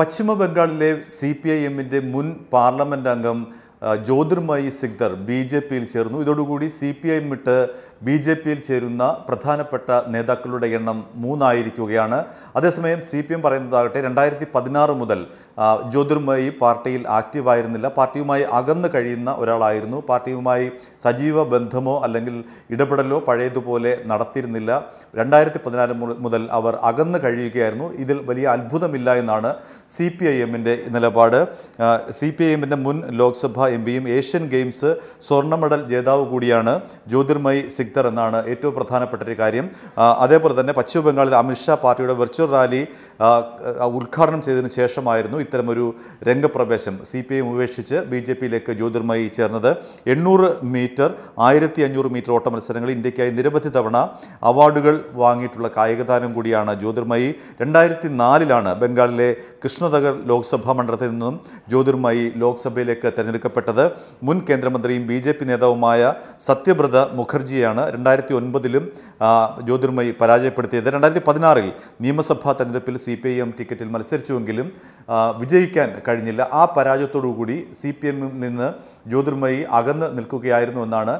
പശ്ചിമ ബംഗാളിലെ C P I എമ്മിൻ്റെ മുൻ പാർലമെൻ്റ് അംഗം ജ്യോതിർമയി സിഗ്ദർ ബി ജെ പിയിൽ ചേർന്നു ഇതോടുകൂടി സി പി ഐ വിട്ട് ബി ജെ പിയിൽ ചേരുന്ന പ്രധാനപ്പെട്ട നേതാക്കളുടെ എണ്ണം മൂന്നായിരിക്കുകയാണ് അതേസമയം സി പി എം പറയുന്നതാകട്ടെ രണ്ടായിരത്തി പതിനാറ് മുതൽ ജ്യോതിർമയി പാർട്ടിയിൽ ആക്റ്റീവായിരുന്നില്ല പാർട്ടിയുമായി അകന്നു കഴിയുന്ന ഒരാളായിരുന്നു പാർട്ടിയുമായി സജീവ ബന്ധമോ അല്ലെങ്കിൽ ഇടപെടലോ പഴയതുപോലെ നടത്തിയിരുന്നില്ല രണ്ടായിരത്തി പതിനാല് മുതൽ അവർ അകന്നു കഴിയുകയായിരുന്നു ഇതിൽ വലിയ അത്ഭുതമില്ല എന്നാണ് സി പി ഐ എമ്മിൻ്റെ നിലപാട് സി പി ഐ എമ്മിൻ്റെ മുൻ ലോക്സഭാ എം പിയും ഏഷ്യൻ ഗെയിംസ് സ്വർണ്ണ മെഡൽ ജേതാവ് കൂടിയാണ് ജ്യോതിർമയി സിക്ദർ എന്നാണ് ഏറ്റവും പ്രധാനപ്പെട്ട ഒരു കാര്യം അതേപോലെ തന്നെ പശ്ചിമബംഗാളിൽ അമിത്ഷാ പാർട്ടിയുടെ വെർച്വൽ റാലി ഉദ്ഘാടനം ചെയ്തതിന് ശേഷമായിരുന്നു ഇത്തരമൊരു രംഗപ്രവേശം സി പി ഐ ഉപേക്ഷിച്ച് ബി ജെ പിയിലേക്ക് ജ്യോതിർമയി ചേർന്നത് എണ്ണൂറ് മീറ്റർ ആയിരത്തി അഞ്ഞൂറ് മീറ്റർ ഓട്ട മത്സരങ്ങളിൽ ഇന്ത്യക്കായി നിരവധി തവണ അവാർഡുകൾ വാങ്ങിയിട്ടുള്ള കായിക താരം കൂടിയാണ് ജ്യോതിർമയി രണ്ടായിരത്തി നാലിലാണ് ബംഗാളിലെ കൃഷ്ണനഗർ ലോക്സഭാ മണ്ഡലത്തിൽ നിന്നും ജ്യോതിർമയി ലോക്സഭയിലേക്ക് തെരഞ്ഞെടുക്കപ്പെട്ടത് ആവശ്യപ്പെട്ടത് മുൻ കേന്ദ്രമന്ത്രിയും ബി ജെ പി നേതാവുമായ സത്യബ്രത മുഖർജിയാണ് രണ്ടായിരത്തി ഒൻപതിലും ജ്യോതിർമയി പരാജയപ്പെടുത്തിയത് രണ്ടായിരത്തി പതിനാറിൽ നിയമസഭാ തെരഞ്ഞെടുപ്പിൽ സി പി ഐ എം ടിക്കറ്റിൽ മത്സരിച്ചുവെങ്കിലും വിജയിക്കാൻ കഴിഞ്ഞില്ല ആ പരാജയത്തോടുകൂടി സി പി എമ്മിൽ നിന്ന് ജ്യോതിർമയി അകന്ന് നിൽക്കുകയായിരുന്നു എന്നാണ്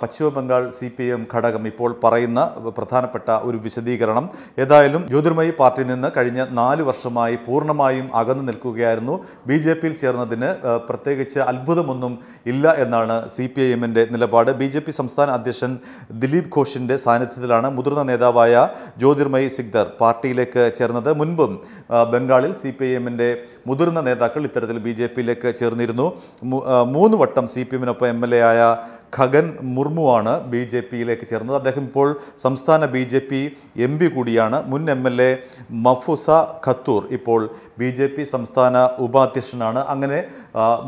പശ്ചിമ ബംഗാൾ സി പി എം ഘടകം ഇപ്പോൾ പറയുന്ന പ്രധാനപ്പെട്ട ഒരു വിശദീകരണം ഏതായാലും ജ്യോതിർമയ പാർട്ടിയിൽ നിന്ന് കഴിഞ്ഞ നാല് വർഷമായി പൂർണ്ണമായും അകന്നു നിൽക്കുകയായിരുന്നു ബി ജെ പിയിൽ ചേർന്നതിന് പ്രത്യേകിച്ച് അത്ഭുതമൊന്നും ഇല്ല എന്നാണ് സി പി ഐ എമ്മിൻ്റെ നിലപാട് ബി ജെ പി സംസ്ഥാന അധ്യക്ഷൻ ദിലീപ് ഘോഷിൻ്റെ സാന്നിധ്യത്തിലാണ് മുതിർന്ന നേതാവായ ജ്യോതിർമയി സിഗ്ദർ പാർട്ടിയിലേക്ക് ചേർന്നത് മുൻപും ബംഗാളിൽ സി പി ഐ എമ്മിൻ്റെ മുതിർന്ന നേതാക്കൾ ഇത്തരത്തിൽ ബി ജെ പിയിലേക്ക് ചേർന്നിരുന്നു മൂന്ന് വട്ടം സി പി എമ്മിനൊപ്പം എം എൽ എ ആയ ഖഗൻ മുർമുവാണ് ബി ജെ പിയിലേക്ക് ചേർന്നത് അദ്ദേഹം ഇപ്പോൾ സംസ്ഥാന B J P M P കൂടിയാണ് മുൻ M L A Mafuza Khatun ഇപ്പോൾ ബി ജെ പി സംസ്ഥാന ഉപാധ്യക്ഷനാണ് അങ്ങനെ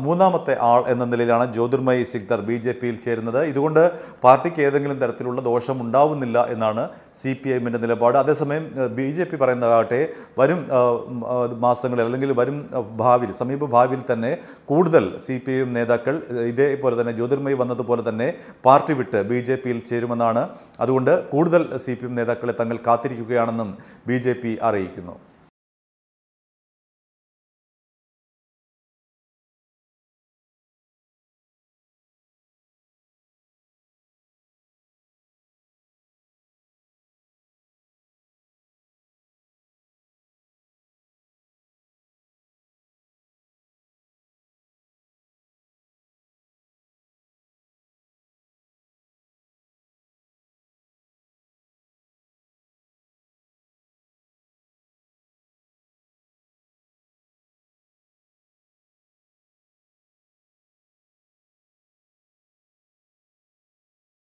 മൂന്നാമത്തെ ആൾ എന്ന നിലയിലാണ് ജ്യോതിർമയി സിഗ്ദർ ബി ജെ പിയിൽ ചേരുന്നത് ഇതുകൊണ്ട് പാർട്ടിക്ക് ഏതെങ്കിലും തരത്തിലുള്ള ദോഷം ഉണ്ടാവുന്നില്ല എന്നാണ് സി പി ഐ എമ്മിൻ്റെ നിലപാട് അതേസമയം ബി ജെ പി പറയുന്നതാകട്ടെ വരും മാസങ്ങളിൽ അല്ലെങ്കിൽ വരും ഭാവിയിൽ സമീപ ഭാവിയിൽ തന്നെ കൂടുതൽ സി പി ഐ എം നേതാക്കൾ ഇതേപോലെ തന്നെ ജ്യോതിർമയി വന്നതുപോലെ തന്നെ പാർട്ടി വിട്ട് ബി ജെ പിയിൽ ചേരുമെന്നാണ് അതുകൊണ്ട് കൂടുതൽ സി പി എം നേതാക്കളെ തങ്ങൾ കാത്തിരിക്കുകയാണെന്നും ബി ജെ പി അറിയിക്കുന്നു